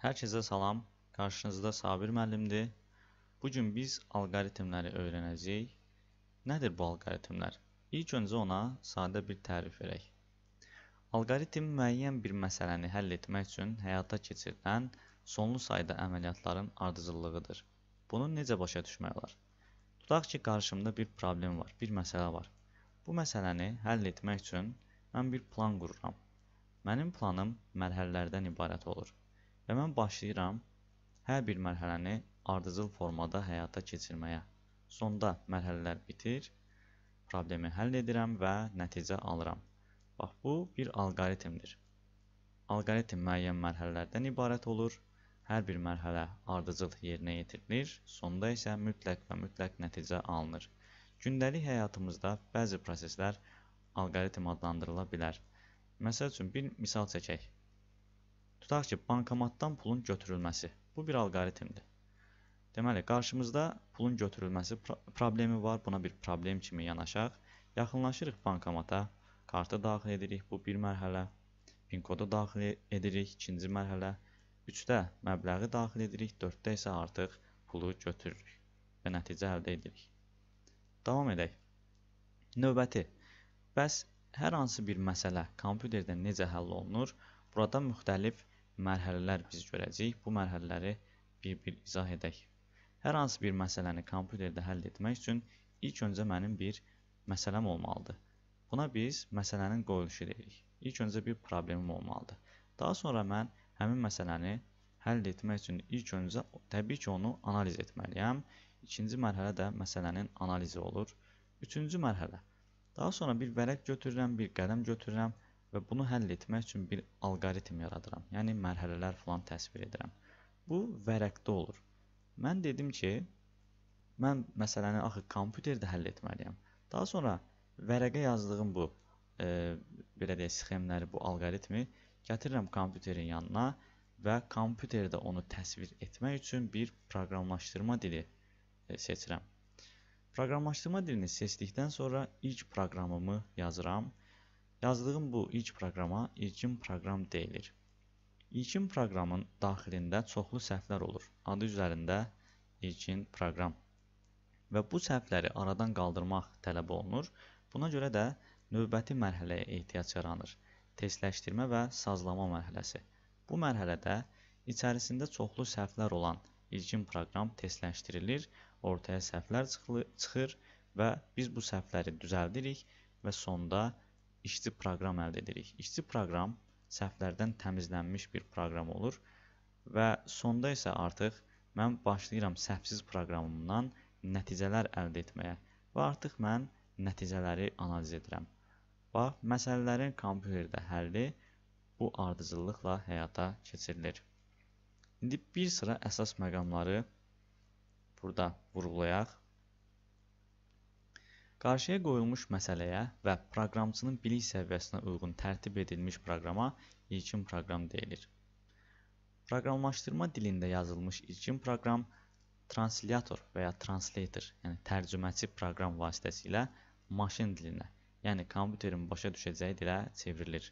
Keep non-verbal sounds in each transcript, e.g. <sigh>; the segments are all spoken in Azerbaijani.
Herkese salam. Qarşınızda Sabir müəllimdir. Bu gün biz alqoritmləri öyrənəcəyik. Nədir bu alqoritmlər? İlk öncə ona sadə bir tərif verək. Alqoritm müəyyən bir məsələni həll etmək üçün həyata keçirilən sonlu sayda əməliyyatların ardıcıllığıdır. Bunu necə başa düşmək olar? Tutaq ki, qarşımda bir problem var, bir məsələ var. Bu məsələni həll etmək üçün mən bir plan qururam. Mənim planım mərhələlərdən ibarət olur və mən başlayıram hər bir mərhələni ardıcıl formada həyata keçirməyə. Sonda mərhələlər bitir, problemi həll edirəm və nəticə alıram. Bax bu bir alqoritmdir. Alqoritm müəyyən mərhələlərdən ibarət olur. Hər bir mərhələ ardıcıl yerinə yetirilir, sonda isə mütləq və mütləq nəticə alınır. Gündəlik həyatımızda bəzi proseslər alqoritm adlandırıla bilər. Məsəl üçün bir misal çəkək. Tutaq ki, bankomatdan pulun götürülməsi. Bu bir alqoritmdir. Deməli, qarşımızda pulun götürülməsi problemi var. Buna bir problem kimi yanaşaq. Yaxınlaşırıq bankomata. Kartı daxil edirik. Bu bir mərhələ. PIN kodu daxil edirik. ikinci mərhələ. 3-də məbləği daxil edirik. 4-də isə artıq pulu götürürük və nəticə əldə edirik. Davam edək. Növbəti. Bəs hər hansı bir məsələ kompüterdə necə həll olunur? Burada müxtəlif mərhələlər biz görəcəyik. Bu mərhələləri bir-bir izah edək. Hər hansı bir məsələni kompüterdə həll etmək üçün ilk öncə mənim bir məsələm olmalıdır. Buna biz məsələnin qoyuluşu deyirik. İlk öncə bir problemim olmalıdır. Daha sonra mən həmin məsələni həll etmək üçün ilk öncə təbii ki, onu analiz etməliyəm. İkinci mərhələ də məsələnin analizi olur. Üçüncü mərhələ. Daha sonra bir vərəq götürürəm, bir qələm götürürəm və bunu həll etmək üçün bir alqoritm yaradıram. Yəni mərhələlər falan təsvir edirəm. Bu vərəqdə olur. Mən dedim ki, mən məsələni axı kompüterdə həll etməliyəm. Daha sonra vərəqə yazdığım bu e, belə deyək sxemləri, bu alqoritmi gətirirəm kompüterin yanına və kompüterdə onu təsvir etmək üçün bir proqramlaşdırma dili e, seçirəm. Proqramlaşdırma dilini seçdikdən sonra ilk proqramımı yazıram Yazdığım bu ilk proqrama ilkin proqram deyilir. İlkin proqramın daxilində çoxlu səhvlər olur. Adı üzərində ilkin proqram. Və bu səhvləri aradan qaldırmaq tələb olunur. Buna görə də növbəti mərhələyə ehtiyac yaranır. Testləşdirmə və sazlama mərhələsi. Bu mərhələdə içərisində çoxlu səhvlər olan ilkin proqram testləşdirilir, ortaya səhvlər çıxır və biz bu səhvləri düzəldirik və sonda işçi proqram əldə edirik. İşçi proqram səhvlərdən təmizlənmiş bir proqram olur və sonda isə artıq mən başlayıram səhvsiz proqramımdan nəticələr əldə etməyə və artıq mən nəticələri analiz edirəm. Bax, məsələlərin kompüterdə həlli bu ardıcıllıqla həyata keçirilir. İndi bir sıra əsas məqamları burada vurğulayaq Qarşıya qoyulmuş məsələyə və proqramçının bilik səviyyəsinə uyğun tərtib edilmiş proqrama ilkin proqram deyilir. Proqramlaşdırma dilində yazılmış ilkin proqram translyator və ya translator, yəni tərcüməçi proqram vasitəsilə maşın dilinə, yəni kompüterin başa düşəcəyi dilə çevrilir.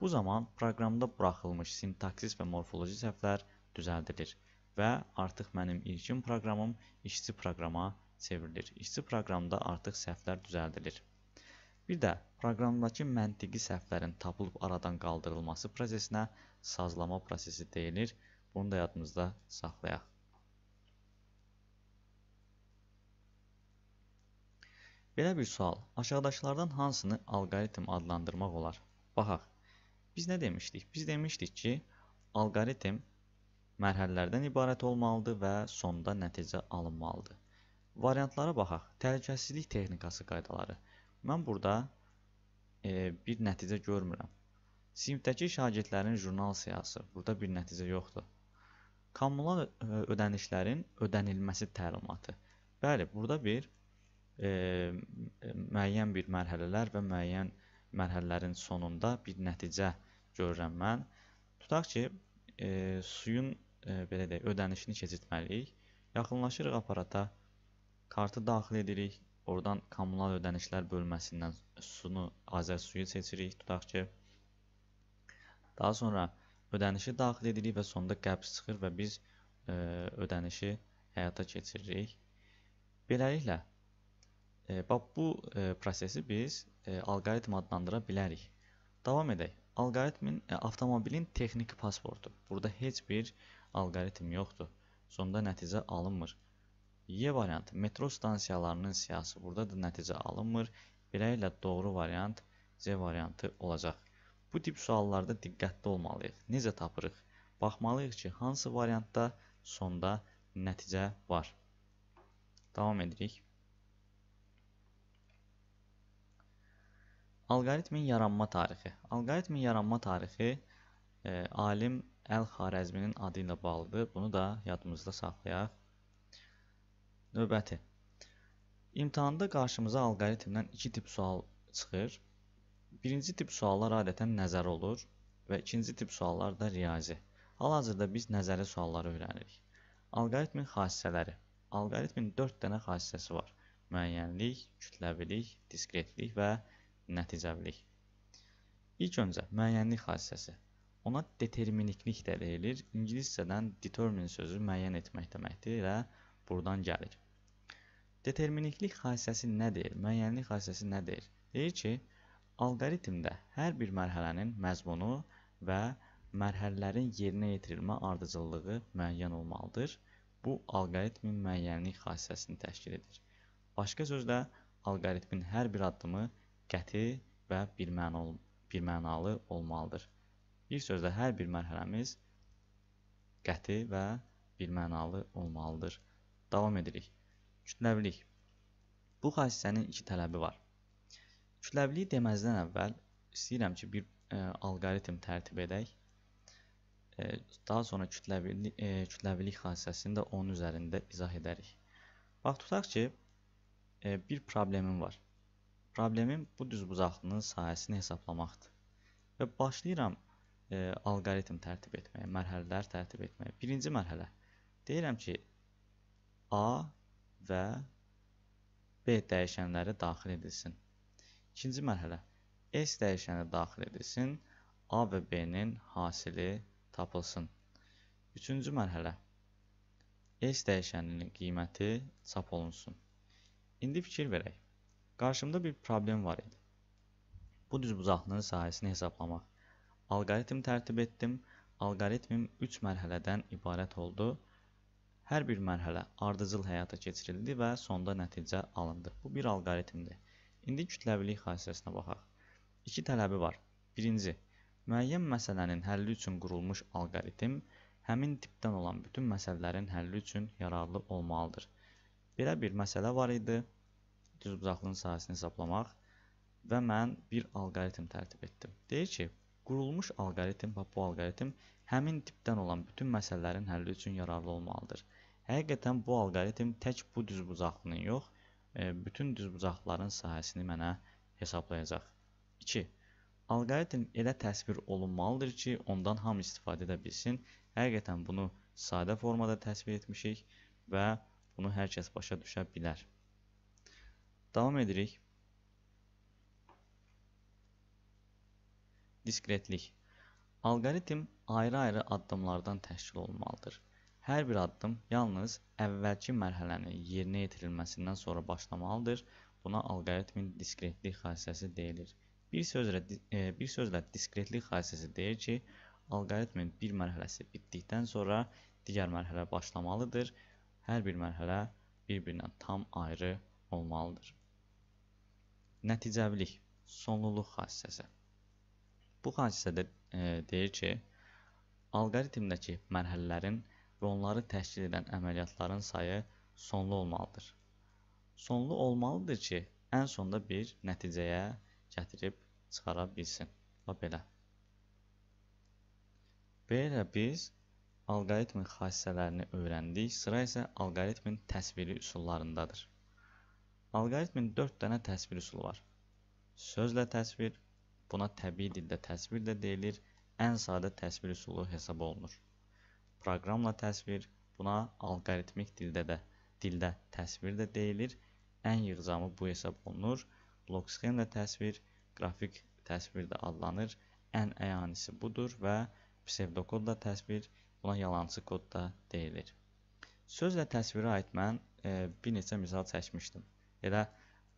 Bu zaman proqramda buraxılmış sintaksis və morfoloji səhvlər düzəldilir və artıq mənim ilkin proqramım işçi proqrama çevrilir çevrilir. İşçi proqramda artıq səhvlər düzəldilir. Bir də proqramdakı məntiqi səhvlərin tapılıb aradan qaldırılması prosesinə sazlama prosesi deyilir. Bunu da yadımızda saxlayaq. Belə bir sual. Aşağıdakılardan hansını alqoritm adlandırmaq olar? Baxaq. Biz nə demişdik? Biz demişdik ki, alqoritm mərhələlərdən ibarət olmalıdır və sonda nəticə alınmalıdır. Variantlara baxaq. Təhlükəsizlik texnikası qaydaları. Mən burada e, bir nəticə görmürəm. Sinifdəki şagirdlərin jurnal siyası. Burada bir nəticə yoxdur. Kommunal e, ödənişlərin ödənilməsi təlimatı. Bəli, burada bir e, müəyyən bir mərhələlər və müəyyən mərhələlərin sonunda bir nəticə görürəm mən. Tutaq ki, e, suyun e, belə deyək, ödənişini keçirtməliyik. Yaxınlaşırıq aparata. Kartı daxil edirik. Oradan kommunal ödənişlər bölməsindən sunu Azərsuyu seçirik. Tutaq ki, daha sonra ödənişi daxil edirik və sonda qəbz çıxır və biz ə, e, ödənişi həyata keçiririk. Beləliklə, e, bax bu e, prosesi biz e, alqoritm adlandıra bilərik. Davam edək. Alqoritmin e, avtomobilin texniki pasportu. Burada heç bir alqoritm yoxdur. Sonda nəticə alınmır. Y variant metro stansiyalarının siyası burada da nəticə alınmır. Beləliklə doğru variant C variantı olacaq. Bu tip suallarda diqqətli olmalıyıq. Necə tapırıq? Baxmalıyıq ki, hansı variantda sonda nəticə var. Davam edirik. Alqoritmin yaranma tarixi. Alqoritmin yaranma tarixi e, alim Əl-Xarəzminin adı ilə bağlıdır. Bunu da yadımızda saxlayaq. Növbəti. İmtahanda qarşımıza alqoritmdən iki tip sual çıxır. Birinci tip suallar adətən nəzər olur və ikinci tip suallar da riyazi. Hal-hazırda biz nəzəri sualları öyrənirik. Alqoritmin xassələri. Alqoritmin 4 dənə xassəsi var. Müəyyənlik, kütləvilik, diskretlik və nəticəvilik. İlk öncə müəyyənlik xassəsi. Ona determiniklik də deyilir. İngiliscədən determin sözü müəyyən etmək deməkdir və burdan gəlir. Determinliklik xassəsi nədir? Müəyyənlik xassəsi nədir? Deyir ki, alqoritmdə hər bir mərhələnin məzmunu və mərhələlərin yerinə yetirilmə ardıcıllığı müəyyən olmalıdır. Bu alqoritmin müəyyənlik xassəsini təşkil edir. Başqa sözlə, alqoritmin hər bir addımı qəti və birmənalı, birmənalı olmalıdır. Bir sözlə hər bir mərhələmiz qəti və birmənalı olmalıdır. Davam edirik. Kütləvilik. Bu xassənin iki tələbi var. Kütləviliyi deməzdən əvvəl istəyirəm ki, bir e, alqoritm tərtib edək. E, daha sonra kütləvili, e, kütləvilik xassəsini də onun üzərində izah edərik. Bax tutaq ki, e, bir problemim var. Problemim bu düzbucaqlının sahəsini hesablamaqdır. Və başlayıram e, alqoritm tərtib etməyə, mərhələlər tərtib etməyə. Birinci mərhələ. Deyirəm ki, A və B dəyişənləri daxil edilsin. İkinci mərhələ S dəyişəni daxil edilsin, A və B-nin hasili tapılsın. Üçüncü mərhələ S dəyişəninin qiyməti çap olunsun. İndi fikir verək. Qarşımda bir problem var idi. Bu düzbucaqlının sahəsini hesablamaq. Alqoritm tərtib etdim. Alqoritmim 3 mərhələdən ibarət oldu Hər bir mərhələ ardıcıl həyata keçirildi və sonda nəticə alındı. Bu bir alqoritmdir. İndi kütləvilik xassəsinə baxaq. İki tələbi var. Birinci, müəyyən məsələnin həlli üçün qurulmuş alqoritm həmin tipdən olan bütün məsələlərin həlli üçün yararlı olmalıdır. Belə bir məsələ var idi. Düz bucaqlının sahəsini hesablamamaq və mən bir alqoritm tərtib etdim. Deyir ki, qurulmuş alqoritm və bu alqoritm həmin tipdən olan bütün məsələlərin həlli üçün yararlı olmalıdır. Həqiqətən bu alqoritm tək bu düzbucaqlının yox, e, bütün düzbucaqların sahəsini mənə hesablayacaq. 2. Alqoritm elə təsvir olunmalıdır ki, ondan hamı istifadə edə bilsin. Həqiqətən bunu sadə formada təsvir etmişik və bunu hər kəs başa düşə bilər. Davam edirik. Diskretlik. Alqoritm ayrı-ayrı addımlardan təşkil olunmalıdır. Hər bir addım yalnız əvvəlki mərhələnin yerinə yetirilməsindən sonra başlamalıdır. Buna alqoritmin diskretlik xassəsi deyilir. Bir sözlə e, bir sözlə diskretlik xassəsi deyir ki, alqoritmin bir mərhələsi bitdikdən sonra digər mərhələ başlamalıdır. Hər bir mərhələ bir-birindən tam ayrı olmalıdır. Nəticəvilik, sonluluq xassəsi. Bu xassədə e, deyir ki, alqoritmdəki mərhələlərin və onları təşkil edən əməliyyatların sayı sonlu olmalıdır. Sonlu olmalıdır ki, ən sonda bir nəticəyə gətirib çıxara bilsin. Və belə. Belə biz alqoritmin xassələrini öyrəndik. Sıra isə alqoritmin təsviri üsullarındadır. Alqoritmin 4 dənə təsvir üsulu var. Sözlə təsvir, buna təbii dildə təsvir də deyilir. Ən sadə təsvir üsulu hesab olunur proqramla təsvir, buna alqoritmik dildə də dildə təsvir də deyilir. Ən yığcamı bu hesab olunur. Blok sxemlə təsvir, qrafik təsvir də adlanır. Ən əyanisi budur və psevdokodla təsvir, buna yalançı kod da deyilir. Sözlə təsvirə aid mən e, bir neçə misal çəkmişdim. Elə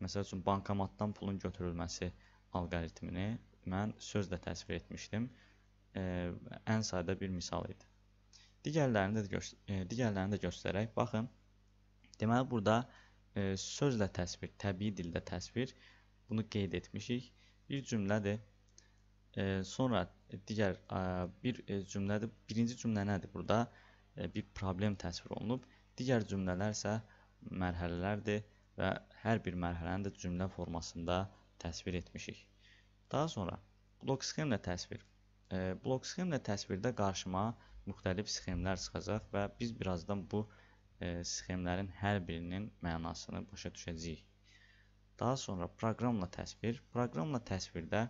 məsəl üçün bankomatdan pulun götürülməsi alqoritmini mən sözlə təsvir etmişdim. E, ən sadə bir misal idi. Digərlərini də, e, digərlərini də göstərək. Baxın, deməli burada e, sözlə təsvir, təbii dildə təsvir bunu qeyd etmişik. Bir cümlədir. E, sonra digər e, bir e, cümlədir. Birinci cümlə nədir? Burada e, bir problem təsvir olunub. Digər cümlələr isə mərhələlərdir və hər bir mərhələni də cümlə formasında təsvir etmişik. Daha sonra blok sxemlə təsvir. E, blok sxemlə təsvirdə qarşıma e, müxtəlif sxemlər çıxacaq və biz birazdan bu e, sxemlərin hər birinin mənasını başa düşəcəyik. Daha sonra proqramla təsvir. Proqramla təsvirdə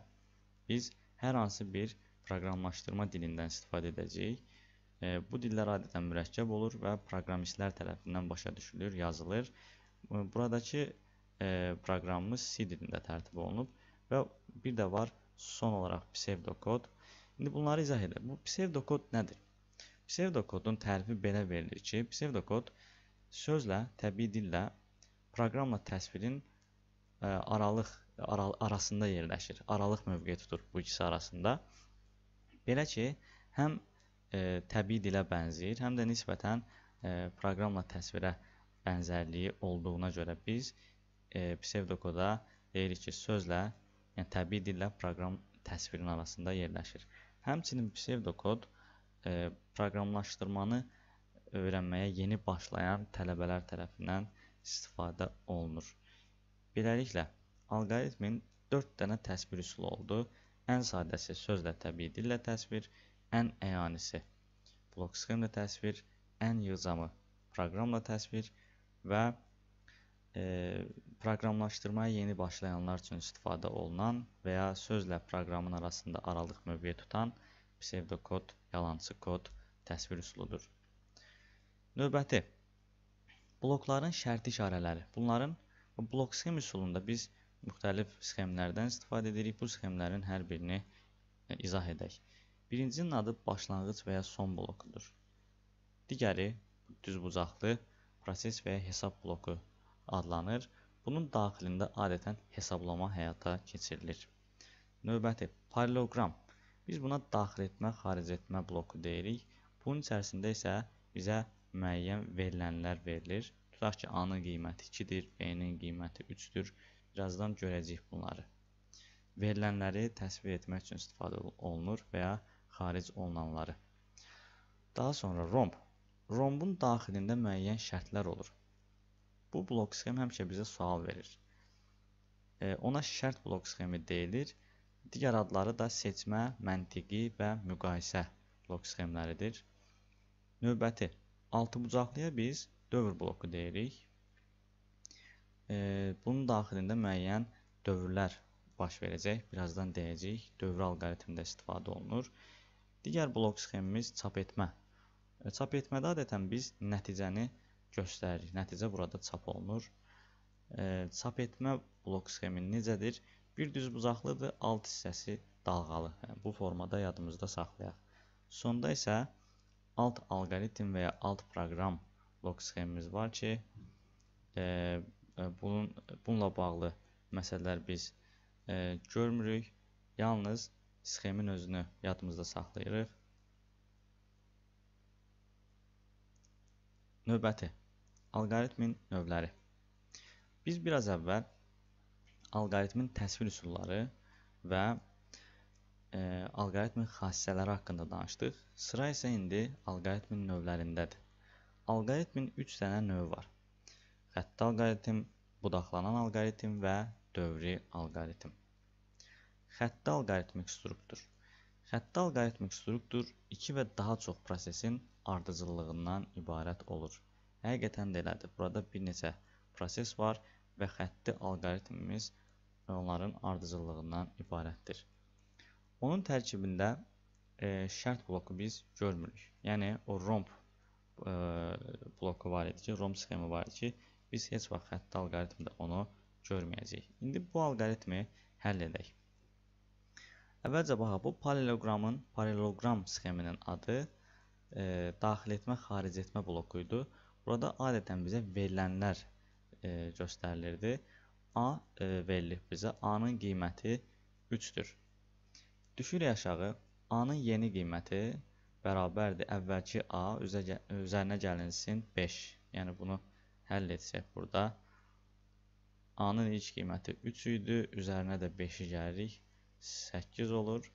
biz hər hansı bir proqramlaşdırma dilindən istifadə edəcəyik. E, bu dillər adətən mürəkkəb olur və proqramistlər tərəfindən başa düşülür, yazılır. E, buradakı e, proqramımız C dilində tərtib olunub və bir də var son olaraq pseudokod. İndi bunları izah edək. Bu pseudokod nədir? Psevdokodun tərifi belə verilir ki, psevdokod sözlə, təbii dillə proqramla təsvirin ə, e, aralıq aral arasında yerləşir. Aralıq mövqeyi tutur bu ikisi arasında. Belə ki, həm ə, e, təbii dilə bənzəyir, həm də nisbətən ə, e, proqramla təsvirə bənzərliyi olduğuna görə biz e, psevdokoda deyirik ki, sözlə, yəni təbii dillə proqram təsvirin arasında yerləşir. Həmçinin psevdokod e, proqramlaşdırmanı öyrənməyə yeni başlayan tələbələr tərəfindən istifadə olunur. Beləliklə, alqoritmin 4 dənə təsvir üsulu oldu. Ən sadəsi sözlə təbii dillə təsvir, ən əyanisi blok sxemlə təsvir, ən yığcamı proqramla təsvir və e, proqramlaşdırmaya yeni başlayanlar üçün istifadə olunan və ya sözlə proqramın arasında aralıq mövqe tutan pseudokod, yalançı kod təsvir üsuludur. Növbəti blokların şərti işarələri. Bunların blok sxem üsulunda biz müxtəlif sxemlərdən istifadə edirik. Bu sxemlərin hər birini e, izah edək. Birincinin adı başlanğıc və ya son blokudur. Digəri düzbucaqlı proses və ya hesab bloku adlanır. Bunun daxilində adətən hesablama həyata keçirilir. Növbəti paralleloqram. Biz buna daxil etmə, xaric etmə bloku deyirik. Bunun içərisində isə bizə müəyyən verilənlər verilir. Tutaq ki, A-nın qiyməti 2-dir, B-nin qiyməti 3-dür. Birazdan görəcəyik bunları. Verilənləri təsvir etmək üçün istifadə olunur və ya xaric olunanları. Daha sonra romb. Rombun daxilində müəyyən şərtlər olur. Bu blok sxem həmişə bizə sual verir. E, ona şərt blok sxemi deyilir. Digər adları da seçmə, məntiqi və müqayisə blok sxemləridir. Növbəti altıbucaqlıya biz dövr bloku deyirik. E, bunun daxilində müəyyən dövrlər baş verəcək. Birazdan deyəcəyik. Dövr alqoritmində istifadə olunur. Digər blok sxemimiz çap etmə. E, çap etmədə adətən biz nəticəni göstəririk. Nəticə burada çap olunur. E, çap etmə blok sxemi necədir? Bir düz bucaqlıdır, alt hissəsi dalğalı. Yəni, bu formada yadımızda saxlayaq. Sonda isə alt algoritm və ya alt proqram log sxemimiz var ki, e, e, bunun, bununla bağlı məsələlər biz e, görmürük. Yalnız sxemin özünü yadımızda saxlayırıq. Növbəti alqoritmin növləri. Biz biraz əvvəl alqoritmin təsvir üsulları və e, alqoritmin xassələri haqqında danışdıq. Sıra isə indi alqoritmin növlərindədir. Alqoritmin 3 dənə növü var. Xətti alqoritm, budaqlanan alqoritm və dövri alqoritm. Xətti alqoritmik struktur. Xətti alqoritmik struktur 2 və daha çox prosesin ardıcıllığından ibarət olur. Həqiqətən də elədir. Burada bir neçə proses var və xətti alqoritmimiz onların ardıcıllığından ibarətdir. Onun tərkibində e, şərt bloku biz görmürük. Yəni o romb e, bloku var idi ki, romb sxemi var idi ki, biz heç vaxt xətti alqoritmdə onu görməyəcəyik. İndi bu alqoritmi həll edək. Əvvəlcə baxaq, bu paralelogramın, paralelogram sxeminin adı e, daxil etmə, xaric etmə bloku idi. Burada adətən bizə verilənlər e, göstərilirdi. A e, verilib bizə, A-nın qiyməti 3-dür. Düşürük aşağı. A-nın yeni qiyməti bərabərdir əvvəlki A üzə, üzərinə gəlinsin 5. Yəni bunu həll etsək burada. A-nın ilk qiyməti 3 idi, üzərinə də 5-i gəlirik. 8 olur.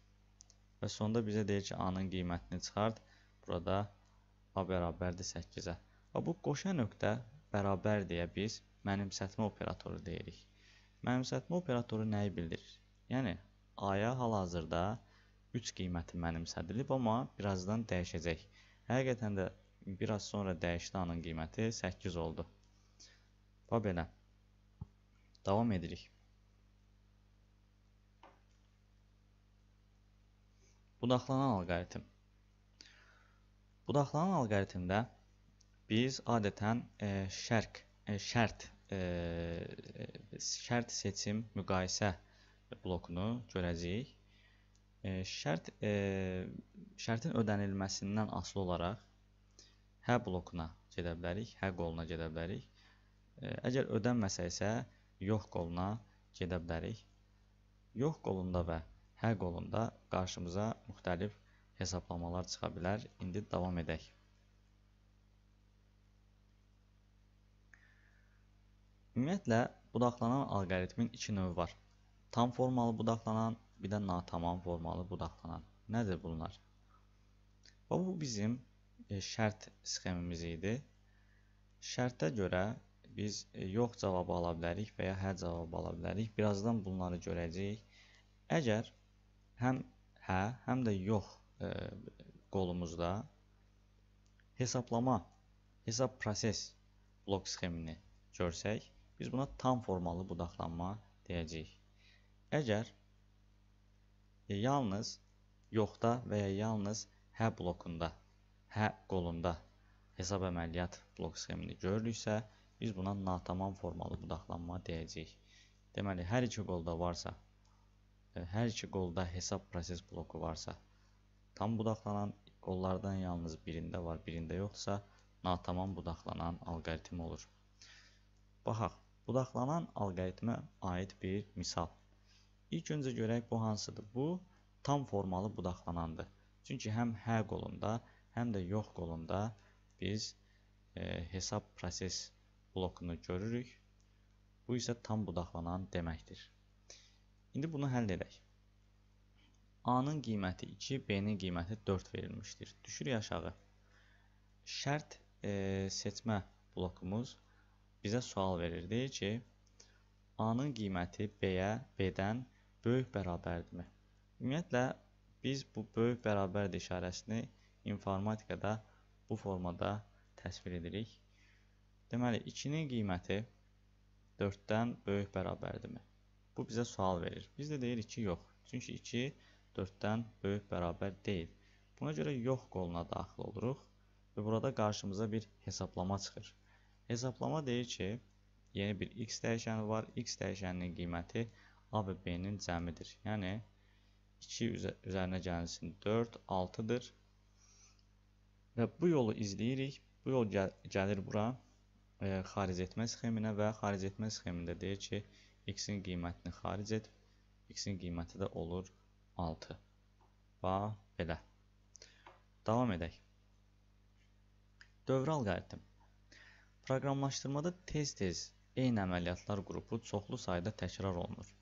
Və sonda bizə deyir ki, A-nın qiymətini çıxart. Burada A bərabərdir 8-ə. Və bu qoşa nöqtə bərabər deyə biz mənimsətmə operatoru deyirik. Mənimsətmə operatoru nəyi bildirir? Yəni A-ya hal-hazırda 3 qiyməti mənimsədilib, amma birazdan dəyişəcək. Həqiqətən də biraz sonra dəyişdi A-nın qiyməti 8 oldu. Və belə. Davam edirik. Budaqlanan alqoritm. Budaqlanan alqoritmdə biz adətən e, şərq, e, şərt, e, e şərt seçim müqayisə blokunu görəcəyik. E, şərt e, şərtin ödənilməsindən asılı olaraq hə blokuna gedə bilərik, hə qoluna gedə bilərik. E, əgər ödənməsə isə yox qoluna gedə bilərik. Yox qolunda və hə qolunda qarşımıza müxtəlif hesablamalar çıxa bilər. İndi davam edək. Ümumiyyətlə, budaqlanan alqoritmin iki növü var. Tam formalı budaqlanan, bir də natamam formalı budaqlanan. Nədir bunlar? Və bu bizim e, şərt sxemimiz idi. Şərtə görə biz e, yox cavabı ala bilərik və ya hə cavabı ala bilərik. Birazdan bunları görəcəyik. Əgər həm hə, həm də yox e, qolumuzda hesablama, hesab proses blok sxemini görsək, biz buna tam formalı budaqlanma deyəcəyik. Əgər e, yalnız yoxda və ya yalnız hə blokunda, hə qolunda hesab əməliyyat blok sxemini görürüksə, biz buna natamam formalı budaqlanma deyəcəyik. Deməli, hər iki qolda varsa, e, hər iki qolda hesab proses bloku varsa, tam budaqlanan qollardan yalnız birində var, birində yoxdursa, natamam budaqlanan alqoritm olur. Baxaq, budaqlanan alqoritmə aid bir misal. İlk öncə görək bu hansıdır? Bu tam formalı budaqlanandır. Çünki həm hə qolunda, həm də yox qolunda biz e, hesab proses blokunu görürük. Bu isə tam budaqlanan deməkdir. İndi bunu həll edək. A-nın qiyməti 2, B-nin qiyməti 4 verilmişdir. Düşürük aşağı. Şərt e, seçmə blokumuz bizə sual verirdi ki, A-nın qiyməti B-yə, B-dən böyük bərabərdirmi? Ümumiyyətlə biz bu böyük bərabərdir işarəsini informatikada bu formada təsvir edirik. Deməli 2-nin qiyməti 4-dən böyük bərabərdirmi? Bu bizə sual verir. Biz də deyirik ki, yox. Çünki 2 4-dən böyük bərabər deyil. Buna görə yox qoluna daxil oluruq və burada qarşımıza bir hesablama çıxır. Hesablama deyir ki, yeni bir x dəyişəni var. x dəyişəninin qiyməti 1 A və B-nin cəmidir. Yəni 2 üzərinə gəlsin 4, 6-dır. Və bu yolu izləyirik. Bu yol gəl gəlir bura e, xaric etmə sxeminə və xaric etmə sxemində deyir ki, x-in qiymətini xaric et. x-in qiyməti də olur 6. Və belə. Davam edək. Dövrə alqoritm. Proqramlaşdırmada tez-tez eyni əməliyyatlar qrupu çoxlu sayda təkrar olunur.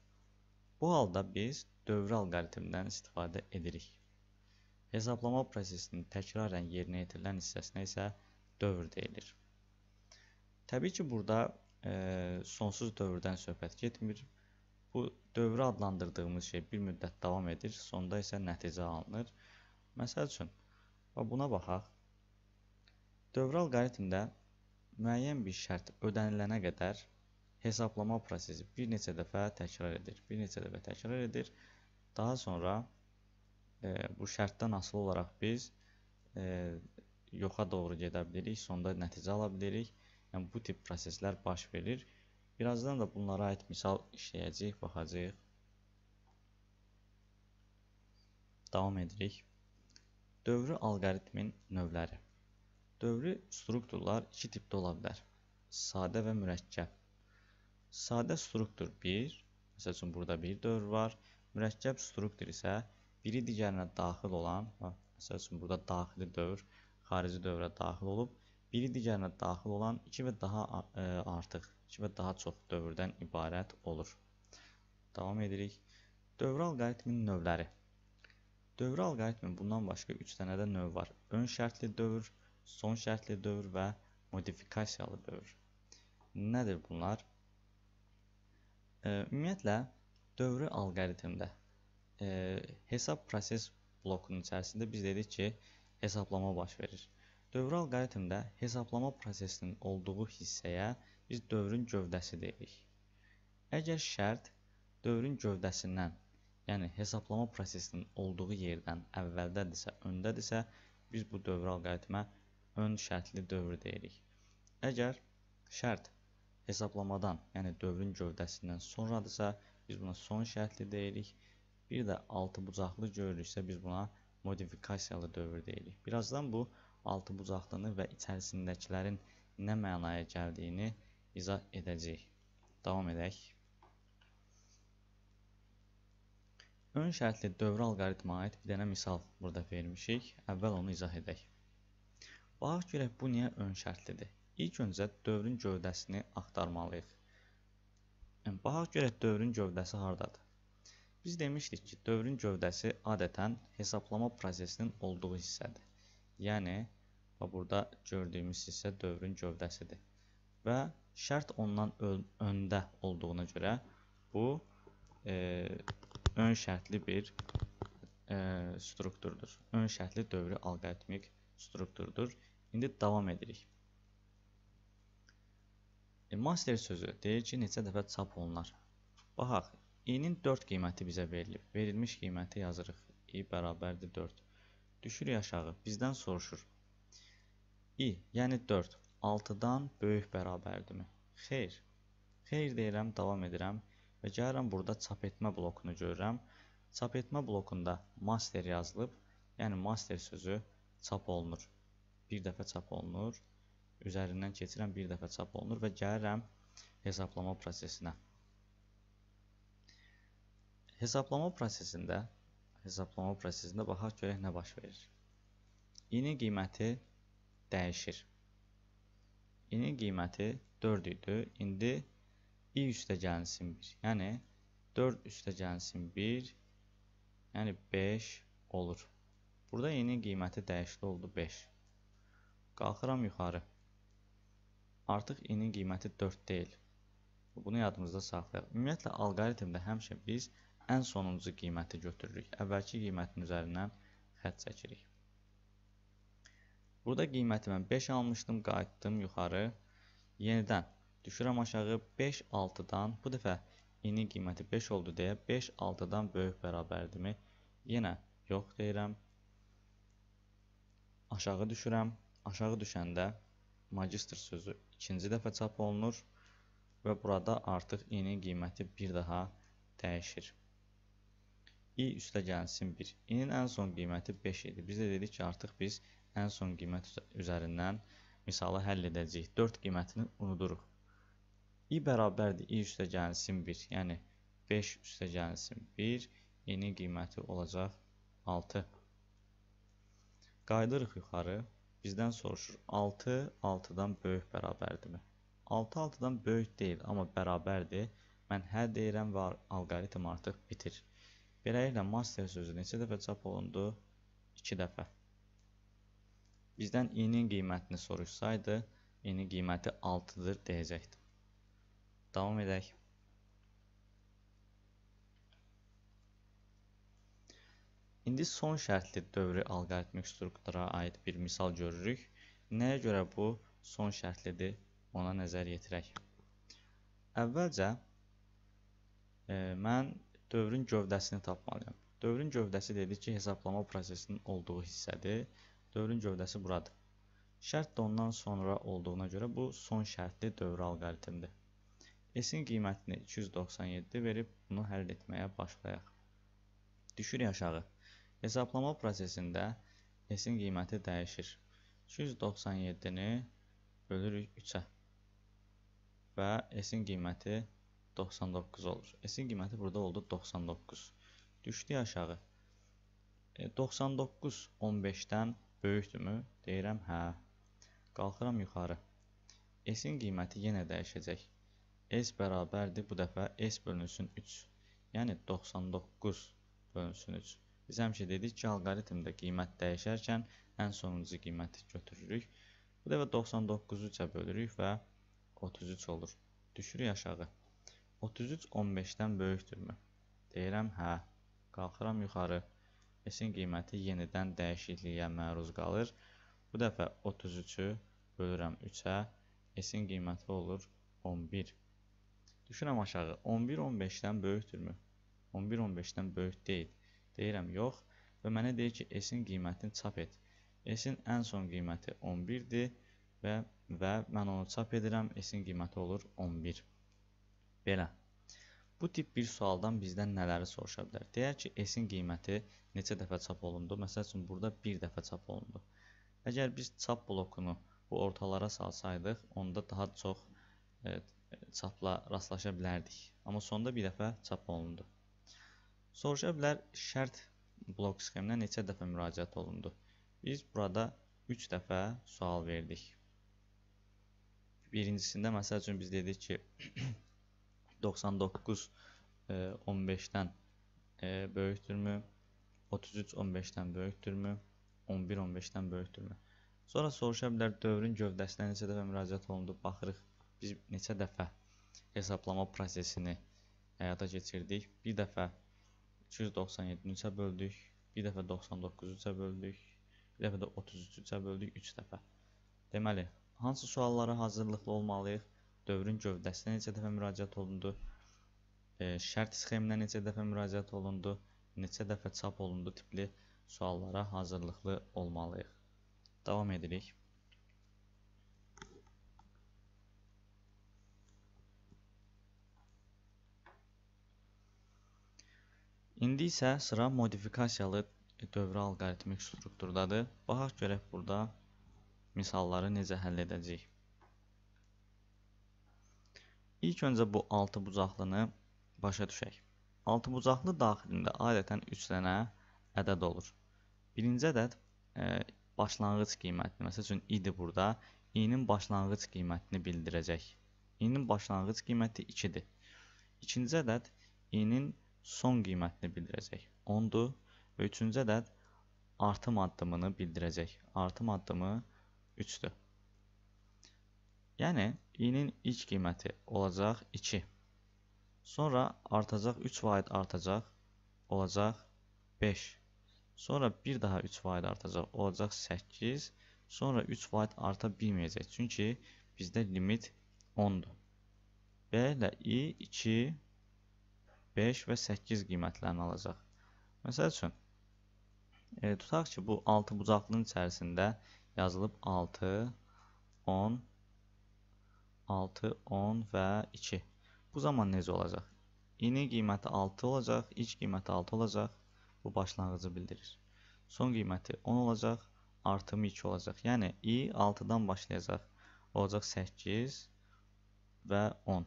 Bu halda biz dövrə alqoritmindən istifadə edirik. Hesablama prosesinin təkrarən yerinə yetirilən hissəsinə isə dövr deyilir. Təbii ki, burada e, sonsuz dövrdən söhbət getmir. Bu dövrü adlandırdığımız şey bir müddət davam edir, sonda isə nəticə alınır. Məsəl üçün, və buna baxaq. Dövrə alqoritmdə müəyyən bir şərt ödənilənə qədər hesablama prosesi bir neçə dəfə təkrar edir. Bir neçə dəfə təkrar edir. Daha sonra e, bu şərtdən asılı olaraq biz e, yoxa doğru gedə bilirik, sonda nəticə ala bilirik. Yəni bu tip proseslər baş verir. Birazdan da bunlara aid misal işləyəcəyik, baxacağıq. Davam edirik. Dövrü alqoritmin növləri. Dövrü strukturlar iki tipdə ola bilər. Sadə və mürəkkəb. Sadə struktur 1, məsəl üçün burada bir dövr var. Mürəkkəb struktur isə biri digərinə daxil olan, məsəl üçün burada daxili dövr, xarici dövrə daxil olub, biri digərinə daxil olan 2 və daha e, artıq, 2 və daha çox dövrdən ibarət olur. Davam edirik. Dövrə alqoritminin növləri. Dövrə alqoritmin bundan başqa 3 dənə də növ var. Ön şərtli dövr, son şərtli dövr və modifikasiyalı dövr. Nədir bunlar? Ümumiyyətlə, dövrü alqoritmdə e, hesab proses blokunun içərisində biz dedik ki, hesablama baş verir. Dövrü alqoritmdə hesablama prosesinin olduğu hissəyə biz dövrün gövdəsi deyirik. Əgər şərt dövrün gövdəsindən, yəni hesablama prosesinin olduğu yerdən əvvəldədirsə, öndədirsə, biz bu dövr alqoritmə ön şərtli dövr deyirik. Əgər şərt hesablamadan, yəni dövrün gövdəsindən sonradırsa, biz buna son şərtli deyirik. Bir də 6 bucaqlı görürüksə biz buna modifikasiyalı dövr deyirik. Birazdan bu 6 bucaqlını və içərisindəkilərin nə mənaya gəldiyini izah edəcəyik. Davam edək. Ön şərtli dövrə alqoritma aid bir dənə misal burada vermişik. Əvvəl onu izah edək. Baxaq görək bu niyə ön şərtlidir? İlk öncə dövrün gövdəsini axtarmalıyıq. Yəni, baxaq görək dövrün gövdəsi hardadır. Biz demişdik ki, dövrün gövdəsi adətən hesablama prosesinin olduğu hissədir. Yəni, burada gördüyümüz hissə dövrün gövdəsidir. Və şərt ondan öndə olduğuna görə bu e, ön şərtli bir e, strukturdur. Ön şərtli dövrü alqoritmik strukturdur. İndi davam edirik. E, master sözü deyir ki, neçə dəfə çap olunar. Baxaq, i-nin 4 qiyməti bizə verilib. Verilmiş qiyməti yazırıq. i e bərabərdir 4. Düşürük aşağı. Bizdən soruşur. i, yəni 4, 6-dan böyük bərabərdirmi? Xeyr. Xeyr deyirəm, davam edirəm və gəlirəm burada çap etmə blokunu görürəm. Çap etmə blokunda master yazılıb, yəni master sözü çap olunur. Bir dəfə çap olunur üzərindən keçirəm, bir dəfə çap olunur və gəlirəm hesablama prosesinə. Hesablama prosesində hesablama prosesində baxaq görək nə baş verir. İnin qiyməti dəyişir. İnin qiyməti 4 idi. İndi i üstə gəlinsin 1. Yəni 4 üstə gəlinsin 1, yəni 5 olur. Burada i-nin qiyməti dəyişdi oldu 5. Qalxıram yuxarı. Artıq i-nin qiyməti 4 deyil. Bunu yadımızda saxlayaq. Ümumiyyətlə alqoritmdə həmişə biz ən sonuncu qiyməti götürürük. Əvvəlki qiymətin üzərindən xətt çəkirik. Burada qiyməti mən 5 almışdım, qayıtdım yuxarı. Yenidən düşürəm aşağı 5-6-dan. Bu dəfə i-nin qiyməti 5 oldu deyə 5-6-dan böyük bərabərdirmi? Yenə yox deyirəm. Aşağı düşürəm. Aşağı düşəndə magistr sözü ikinci dəfə çap olunur və burada artıq i-nin qiyməti bir daha dəyişir. i üstə gəlsin 1. i-nin ən son qiyməti 5 idi. Biz də dedik ki, artıq biz ən son qiymət üzərindən misalı həll edəcəyik. 4 qiymətini unuduruq. i bərabərdir i üstə gəlsin 1. Yəni 5 üstə gəlsin 1. i-nin qiyməti olacaq 6. Qayıdırıq yuxarı bizdən soruşur 6 6-dan böyük bərabərdirmi? 6 6-dan böyük deyil, amma bərabərdir. Mən hə deyirəm və alqoritm artıq bitir. Beləliklə master sözü neçə dəfə çap olundu? 2 dəfə. Bizdən i-nin qiymətini soruşsaydı, i-nin qiyməti 6-dır deyəcəkdim. Davam edək. İndi son şərtli dövrü alqoritmik struktura aid bir misal görürük. Nəyə görə bu son şərtlidir? Ona nəzər yetirək. Əvvəlcə e, mən dövrün gövdəsini tapmalıyam. Dövrün gövdəsi dedik ki, hesablama prosesinin olduğu hissədir. Dövrün gövdəsi buradır. Şərt də ondan sonra olduğuna görə bu son şərtli dövr alqoritmdir. S-in qiymətini 297 verib bunu həll etməyə başlayaq. Düşürük aşağı. Hesablama prosesində S-in qiyməti dəyişir. 297-ni bölürük 3-ə və S-in qiyməti 99 olur. S-in qiyməti burada oldu 99. Düşdü aşağı. E, 99 15-dən böyükdürmü? Deyirəm, hə. Qalxıram yuxarı. S-in qiyməti yenə dəyişəcək. S bərabərdir bu dəfə S bölünsün 3. Yəni 99 bölünsün 3. Biz həmişə dedik ki, alqoritmdə qiymət dəyişərkən ən sonuncu qiyməti götürürük. Bu dəfə 99-u üçə bölürük və 33 olur. Düşürük aşağı. 33 15-dən böyükdürmü? Deyirəm, hə. Qalxıram yuxarı. S-in qiyməti yenidən dəyişikliyə məruz qalır. Bu dəfə 33-ü bölürəm 3-ə. S-in qiyməti olur 11. Düşürəm aşağı. 11 15-dən böyükdürmü? 11 15-dən böyük deyil. Deyirəm yox və mənə deyir ki, S-in qiymətini çap et. S-in ən son qiyməti 11-dir və, və mən onu çap edirəm, S-in qiyməti olur 11. Belə. Bu tip bir sualdan bizdən nələri soruşa bilər? Deyər ki, S-in qiyməti neçə dəfə çap olundu? Məsəl üçün, burada bir dəfə çap olundu. Əgər biz çap blokunu bu ortalara salsaydıq, onda daha çox e, çapla rastlaşa bilərdik. Amma sonda bir dəfə çap olundu. Soruşa bilər şərt blok sxeminə neçə dəfə müraciət olundu? Biz burada 3 dəfə sual verdik. Birincisində məsəl üçün biz dedik ki 99 <clears throat> 15-dən e, e, böyükdürmü? 33 15-dən böyükdürmü? 11 15-dən böyükdürmü? Sonra soruşa bilər dövrün gövdəsinə neçə dəfə müraciət olundu? Baxırıq biz neçə dəfə hesablama prosesini həyata keçirdik. Bir dəfə 397-3-ə böldük, bir dəfə 99-3-ə böldük, bir dəfə də 33-ə böldük 3 dəfə. Deməli, hansı suallara hazırlıqlı olmalıyıq? Dövrün gövdəsinə neçə dəfə müraciət olundu? E, şərt sxeminə neçə dəfə müraciət olundu? Neçə dəfə çap olundu tipli suallara hazırlıqlı olmalıyıq. Davam edirik. İndi isə sıra modifikasiyalı dövrə alqoritmik strukturdadır. Baxaq görək burada misalları necə həll edəcəyik. İlk öncə bu 6 bucaqlını başa düşək. 6 bucaqlı daxilində adətən 3 dənə ədəd olur. Birinci ədəd e, başlanğıc qiymətini, məsəl üçün idi burada, i-nin başlanğıc qiymətini bildirəcək. i-nin başlanğıc qiyməti 2-dir. İkinci ədəd i-nin son qiymətini bildirəcək. 10-dur. Və üçüncü ədəd artım addımını bildirəcək. Artım addımı 3-dür. Yəni, i-nin ilk qiyməti olacaq 2. Sonra artacaq 3 vaid artacaq, olacaq 5. Sonra bir daha 3 vaid artacaq, olacaq 8. Sonra 3 vaid arta bilməyəcək. Çünki bizdə limit 10-dur. Beləliklə, i 2 5 və 8 qiymətlərini alacaq. Məsəl üçün, e, tutaq ki, bu 6 bucaqlının içərisində yazılıb 6, 10, 6, 10 və 2. Bu zaman necə olacaq? İni qiyməti 6 olacaq, iç qiyməti 6 olacaq. Bu başlanğıcı bildirir. Son qiyməti 10 olacaq, artımı 2 olacaq. Yəni, i 6-dan başlayacaq. Olacaq 8 və 10.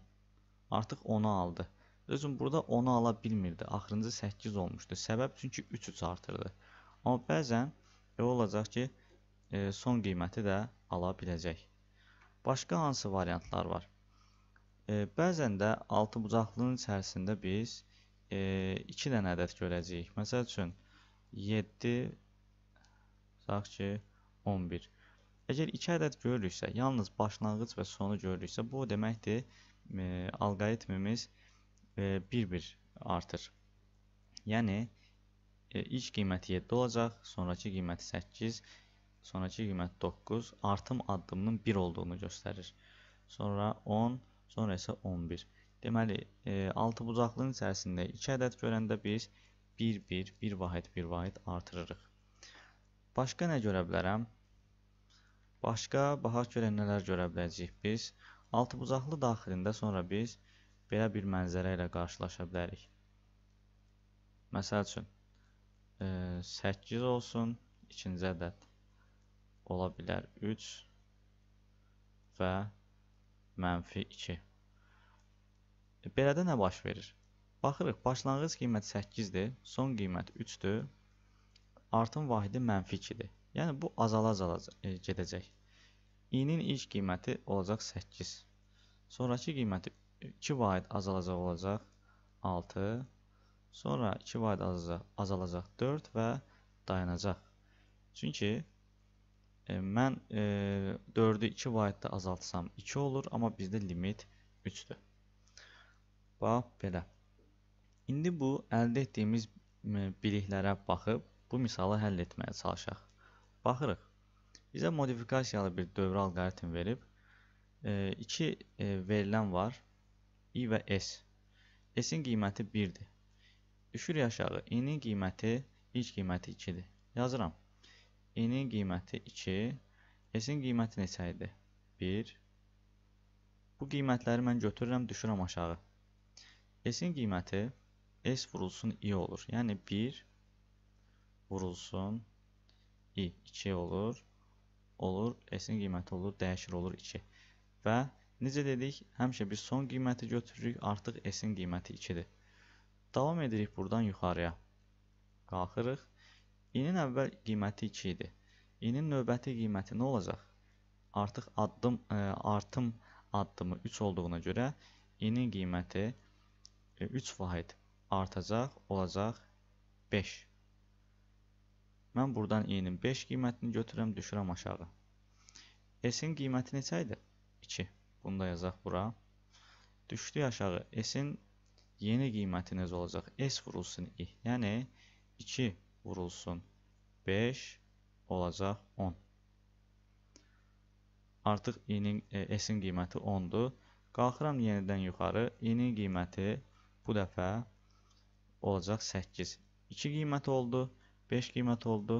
Artıq 10-u aldı. Özüm burada 10-u ala bilmirdi. Axırıncı 8 olmuşdu. Səbəb çünki 3-3 artırdı. Amma bəzən elə olacaq ki, e, son qiyməti də ala biləcək. Başqa hansı variantlar var? E, bəzən də 6 bucaqlının içərisində biz e, 2 dənə ədəd görəcəyik. Məsəl üçün 7 tutaq ki 11. Əgər 2 ədəd görürüksə, yalnız başlanğıc və sonu görürüksə, bu o deməkdir e, alqoritmimiz e, bir-bir e, artır. Yəni e, ilk qiyməti 7 olacaq, sonrakı qiyməti 8, sonrakı qiymət 9, artım addımının 1 olduğunu göstərir. Sonra 10, sonra isə 11. Deməli, 6 e, bucaqlının içərisində 2 ədəd görəndə biz 1, 1, 1 vahid, 1 vahid artırırıq. Başqa nə görə bilərəm? Başqa, baxaq görək nələr görə biləcəyik biz. 6 bucaqlı daxilində sonra biz belə bir mənzərə ilə qarşılaşa bilərik. Məsəl üçün 8 e, olsun, ikinci ədəd ola bilər 3 və mənfi 2. E, belədə nə baş verir? Baxırıq, başlanğıc qiymət 8-dir, son qiymət 3-dür, artım vahidi mənfi 2-dir. Yəni, bu azala-azala e, gedəcək. İ-nin ilk qiyməti olacaq 8, sonraki qiyməti 2 vaid azalacaq olacaq 6. Sonra 2 vaid azalacaq, azalacaq 4 və dayanacaq. Çünki e, mən e, 4-ü 2 vaiddə azaltsam 2 olur, amma bizdə limit 3-dür. Bax belə. İndi bu əldə etdiyimiz biliklərə baxıb bu misalı həll etməyə çalışaq. Baxırıq. Bizə modifikasiyalı bir dövrə alqoritm verib. 2 e, e, verilən var i və s. S-in qiyməti 1-dir. Düşür aşağı. İ-nin qiyməti, ilk qiyməti 2-dir. Yazıram. İ-nin qiyməti 2, S-in qiyməti neçə idi? 1. Bu qiymətləri mən götürürəm, düşürəm aşağı. S-in qiyməti S vurulsun i olur. Yəni 1 vurulsun i 2 olur. Olur. S-in qiyməti olur, dəyişir olur 2. Və Necə dedik, həmişə biz son qiyməti götürürük, artıq S-in qiyməti 2-dir. Davam edirik buradan yuxarıya. Qalxırıq. İnin əvvəl qiyməti 2 idi. İnin növbəti qiyməti nə olacaq? Artıq addım ə, e, artım addımı 3 olduğuna görə inin qiyməti 3 e, vahid artacaq, olacaq 5. Mən buradan i-nin 5 qiymətini götürürəm, düşürəm aşağı. S-in qiyməti neçə idi? 2. Bunu da yazaq bura. Düşdük aşağı. S-in yeni qiyməti necə olacaq? S vurulsun i. Yəni 2 vurulsun 5 olacaq 10. Artıq i-nin e, S-in qiyməti 10-dur. Qalxıram yenidən yuxarı. i-nin qiyməti bu dəfə olacaq 8. 2 qiymət oldu, 5 qiymət oldu.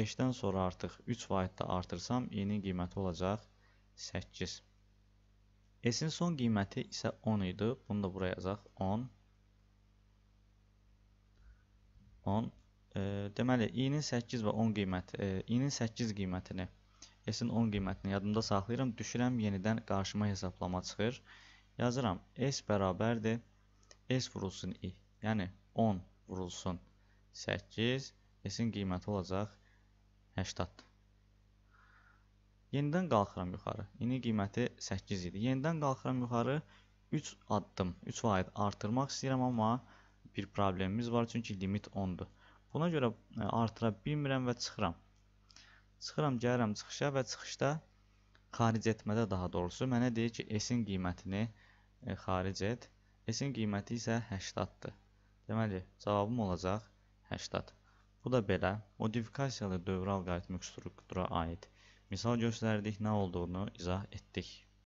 5-dən sonra artıq 3 vaiddə artırsam i-nin qiyməti olacaq 8. S-in son qiyməti isə 10 idi. Bunu da bura yazaq. 10. 10. E, deməli, i-nin 8 və 10 qiyməti, e, i-nin 8 qiymətini, s-in 10 qiymətini yadımda saxlayıram. Düşürəm, yenidən qarşıma hesablama çıxır. Yazıram, s bərabərdir. S vurulsun i. Yəni, 10 vurulsun 8. S-in qiyməti olacaq 80. Yenidən qalxıram yuxarı. İni qiyməti 8 idi. Yenidən qalxıram yuxarı 3 addım, 3 vaid artırmaq istəyirəm, amma bir problemimiz var, çünki limit 10-dur. Buna görə e, artıra bilmirəm və çıxıram. Çıxıram, gəlirəm çıxışa və çıxışda xaric etmədə daha doğrusu mənə deyir ki, S-in qiymətini e, xaric et. S-in qiyməti isə 80-dır. Deməli, cavabım olacaq 80. Bu da belə modifikasiyalı dövral qayıtmaq struktura aid misal gösterdik ne olduğunu izah ettik.